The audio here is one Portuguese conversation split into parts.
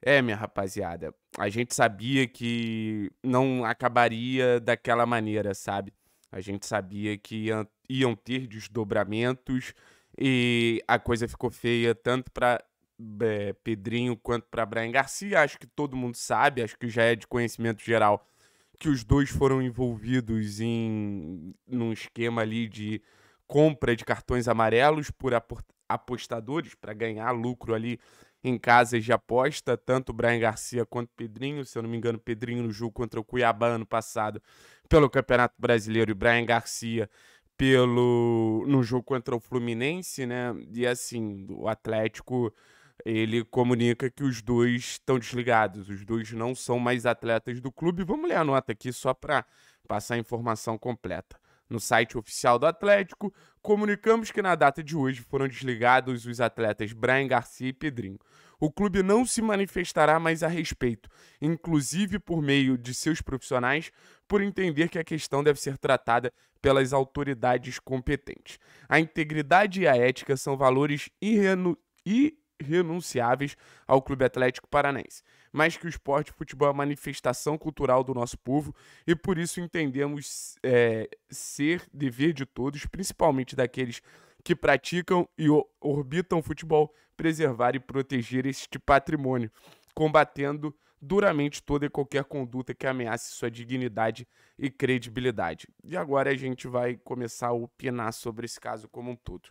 É, minha rapaziada, a gente sabia que não acabaria daquela maneira, sabe? A gente sabia que iam ter desdobramentos e a coisa ficou feia tanto para é, eh, Pedrinho quanto para Brian Garcia. Acho que todo mundo sabe, acho que já é de conhecimento geral que os dois foram envolvidos em num esquema ali de compra de cartões amarelos por apostadores para ganhar lucro ali em casas de aposta, tanto o Brian Garcia quanto o Pedrinho, se eu não me engano, Pedrinho no jogo contra o Cuiabá ano passado pelo Campeonato Brasileiro e Brian Garcia pelo no jogo contra o Fluminense, né? E assim, o Atlético ele comunica que os dois estão desligados, os dois não são mais atletas do clube. Vamos ler a nota aqui só para passar a informação completa. No site oficial do Atlético, comunicamos que na data de hoje foram desligados os atletas Brian Garcia e Pedrinho. O clube não se manifestará mais a respeito, inclusive por meio de seus profissionais, por entender que a questão deve ser tratada pelas autoridades competentes. A integridade e a ética são valores irrenunciáveis ao Clube Atlético Paranaense mas que o esporte e o futebol é a manifestação cultural do nosso povo e por isso entendemos é, ser dever de todos, principalmente daqueles que praticam e orbitam o futebol, preservar e proteger este patrimônio, combatendo duramente toda e qualquer conduta que ameace sua dignidade e credibilidade. E agora a gente vai começar a opinar sobre esse caso como um todo.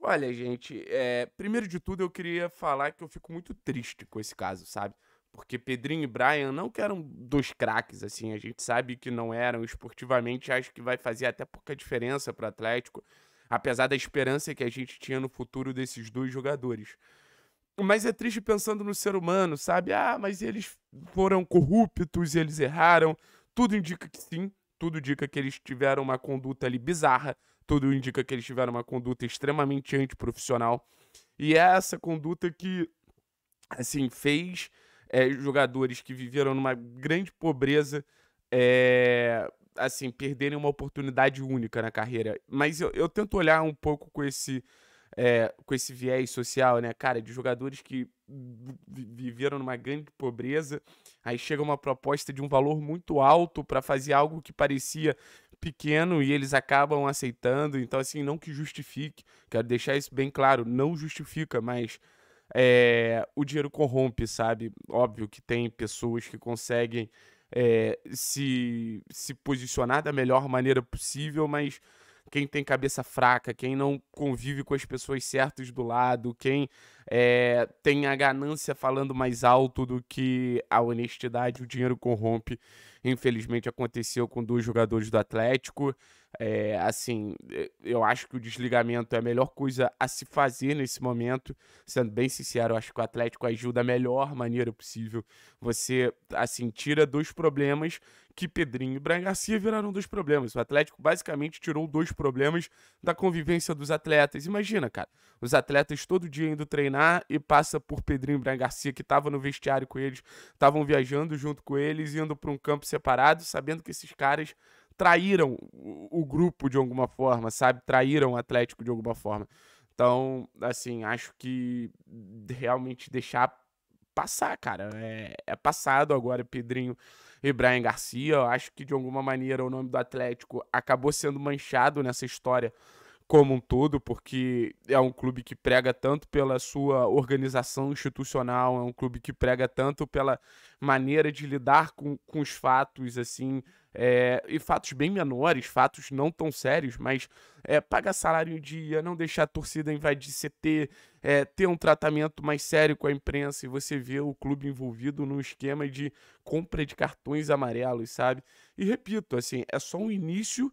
Olha, gente, é, primeiro de tudo eu queria falar que eu fico muito triste com esse caso, sabe? Porque Pedrinho e Brian não que eram dois craques, assim, a gente sabe que não eram esportivamente, acho que vai fazer até pouca diferença para o Atlético, apesar da esperança que a gente tinha no futuro desses dois jogadores. Mas é triste pensando no ser humano, sabe? Ah, mas eles foram corruptos, eles erraram. Tudo indica que sim, tudo indica que eles tiveram uma conduta ali bizarra tudo indica que eles tiveram uma conduta extremamente antiprofissional. E é essa conduta que, assim, fez é, jogadores que viveram numa grande pobreza, é, assim, perderem uma oportunidade única na carreira. Mas eu, eu tento olhar um pouco com esse, é, com esse viés social, né, cara, de jogadores que viveram numa grande pobreza, aí chega uma proposta de um valor muito alto para fazer algo que parecia pequeno e eles acabam aceitando. Então, assim, não que justifique, quero deixar isso bem claro, não justifica, mas é, o dinheiro corrompe, sabe? Óbvio que tem pessoas que conseguem é, se, se posicionar da melhor maneira possível, mas quem tem cabeça fraca, quem não convive com as pessoas certas do lado, quem é, tem a ganância falando mais alto do que a honestidade, o dinheiro corrompe. Infelizmente aconteceu com dois jogadores do Atlético. É, assim, eu acho que o desligamento é a melhor coisa a se fazer nesse momento. Sendo bem sincero, eu acho que o Atlético agiu da melhor maneira possível. Você, assim, tira dois problemas que Pedrinho e Brian Garcia viraram dois problemas. O Atlético basicamente tirou dois problemas da convivência dos atletas. Imagina, cara, os atletas todo dia indo treinar e passa por Pedrinho Brian Garcia, que estava no vestiário com eles, estavam viajando junto com eles, indo para um campo separado, sabendo que esses caras traíram o, o grupo de alguma forma, sabe? Traíram o Atlético de alguma forma. Então, assim, acho que realmente deixar passar, cara. É, é, passado agora Pedrinho e Brian Garcia. Eu acho que de alguma maneira o nome do Atlético acabou sendo manchado nessa história como um todo, porque é um clube que prega tanto pela sua organização institucional, é um clube que prega tanto pela maneira de lidar com, com os fatos, assim, é, e fatos bem menores, fatos não tão sérios, mas é, pagar salário em dia, não deixar a torcida invadir CT, é, ter um tratamento mais sério com a imprensa, e você vê o clube envolvido num esquema de compra de cartões amarelos, sabe? E repito, assim, é só um início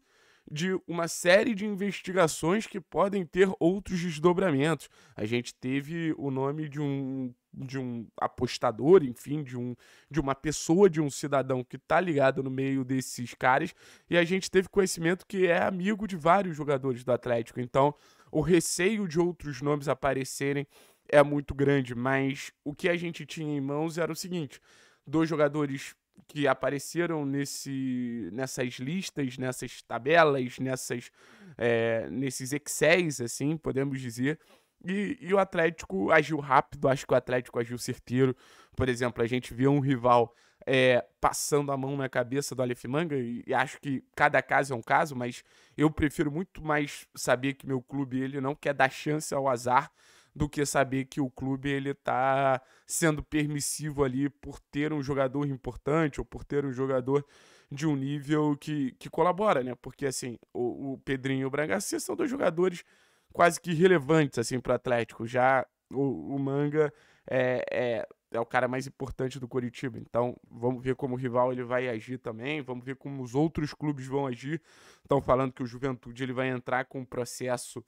de uma série de investigações que podem ter outros desdobramentos. A gente teve o nome de um de um apostador, enfim, de um de uma pessoa, de um cidadão que está ligado no meio desses caras, e a gente teve conhecimento que é amigo de vários jogadores do Atlético. Então, o receio de outros nomes aparecerem é muito grande, mas o que a gente tinha em mãos era o seguinte: dois jogadores que apareceram nesse, nessas listas, nessas tabelas, nessas, é, nesses excéis, assim, podemos dizer. E, e, o Atlético agiu rápido, acho que o Atlético agiu certeiro. Por exemplo, a gente vê um rival é, passando a mão na cabeça do Aleph Manga, e, e, acho que cada caso é um caso, mas eu prefiro muito mais saber que meu clube ele não quer dar chance ao azar do que saber que o clube ele tá sendo permissivo ali por ter um jogador importante ou por ter um jogador de um nível que, que colabora, né? Porque assim, o, o Pedrinho e o Bragacia são dois jogadores quase que relevantes assim para o Atlético. Já o, o Manga é, é, é, o cara mais importante do Coritiba. Então, vamos ver como o rival ele vai agir também, vamos ver como os outros clubes vão agir. Estão falando que o Juventude ele vai entrar com um processo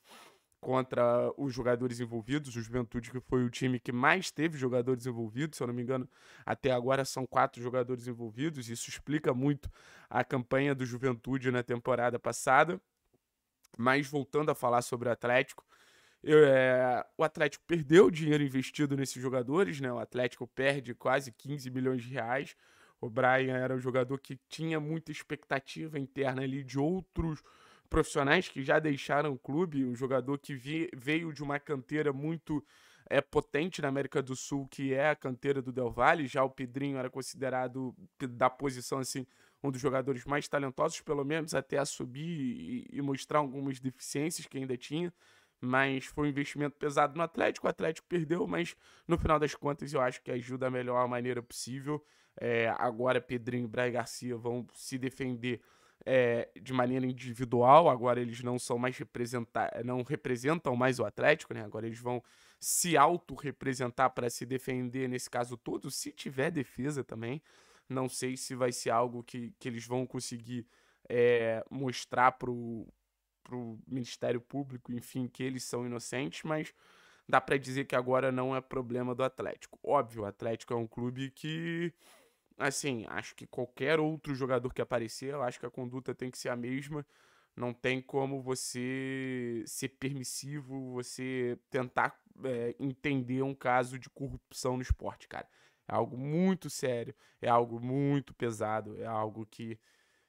contra os jogadores envolvidos. O Juventude, que foi o time que mais teve jogadores envolvidos, se eu não me engano, até agora são quatro jogadores envolvidos. Isso explica muito a campanha do Juventude na temporada passada. Mas voltando a falar sobre o Atlético, eu, é, o Atlético perdeu o dinheiro investido nesses jogadores, né? O Atlético perde quase 15 milhões de reais. O Brian era um jogador que tinha muita expectativa interna ali de outros profissionais que já deixaram o clube, um jogador que veio de uma canteira muito é potente na América do Sul, que é a canteira do Del Valle, já o Pedrinho era considerado da posição assim um dos jogadores mais talentosos, pelo menos até subir e, mostrar algumas deficiências que ainda tinha, mas foi um investimento pesado no Atlético, o Atlético perdeu, mas no final das contas eu acho que ajuda da melhor maneira possível. É, agora Pedrinho e Brian Garcia vão se defender é, de maneira individual. Agora eles não são mais representar, não representam mais o Atlético, né? Agora eles vão se auto-representar para se defender nesse caso todo, se tiver defesa também. Não sei se vai ser algo que, que eles vão conseguir é, mostrar pro, pro Ministério Público, enfim, que eles são inocentes, mas dá para dizer que agora não é problema do Atlético. Óbvio, o Atlético é um clube que assim, acho que qualquer outro jogador que aparecer, eu acho que a conduta tem que ser a mesma. Não tem como você ser permissivo, você tentar é, entender um caso de corrupção no esporte, cara. É algo muito sério, é algo muito pesado, é algo que,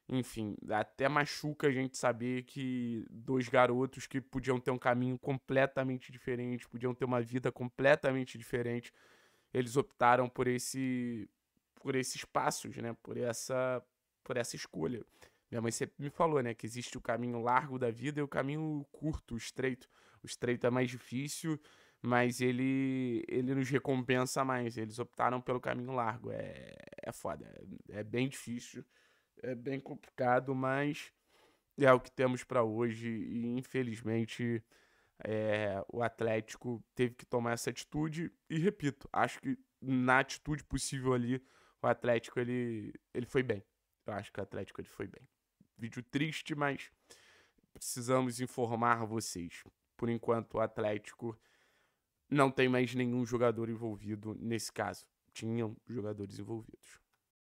enfim, até machuca a gente saber que dois garotos que podiam ter um caminho completamente diferente, podiam ter uma vida completamente diferente, eles optaram por esse por esses passos, né? Por essa, por essa escolha. Minha mãe sempre me falou, né, que existe o caminho largo da vida e o caminho curto, o estreito. O estreito é mais difícil, mas ele ele nos recompensa mais. Eles optaram pelo caminho largo. É, é foda, é, bem difícil, é bem complicado, mas é o que temos para hoje e infelizmente é, o Atlético teve que tomar essa atitude e repito, acho que na atitude possível ali o Atlético ele, ele foi bem. Eu acho que o Atlético ele foi bem. Vídeo triste, mas precisamos informar vocês. Por enquanto, o Atlético não tem mais nenhum jogador envolvido nesse caso. Tinham jogadores envolvidos.